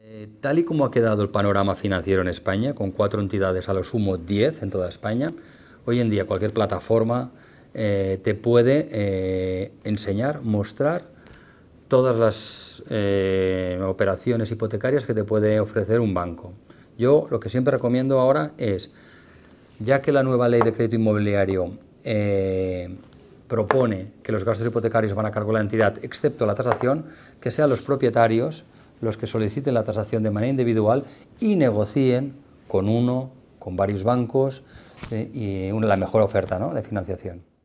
Eh, tal y como ha quedado el panorama financiero en España, con cuatro entidades a lo sumo diez en toda España, hoy en día cualquier plataforma eh, te puede eh, enseñar, mostrar todas las operaciones hipotecarias que te puede ofrecer un banco. Yo lo que siempre recomiendo ahora es, ya que la nueva ley de crédito inmobiliario propone que los gastos hipotecarios van a cargo de la entidad, excepto la tasación, que sean los propietarios los que soliciten la tasación de manera individual y negocien con uno, con varios bancos eh, y una, la mejor oferta de financiación.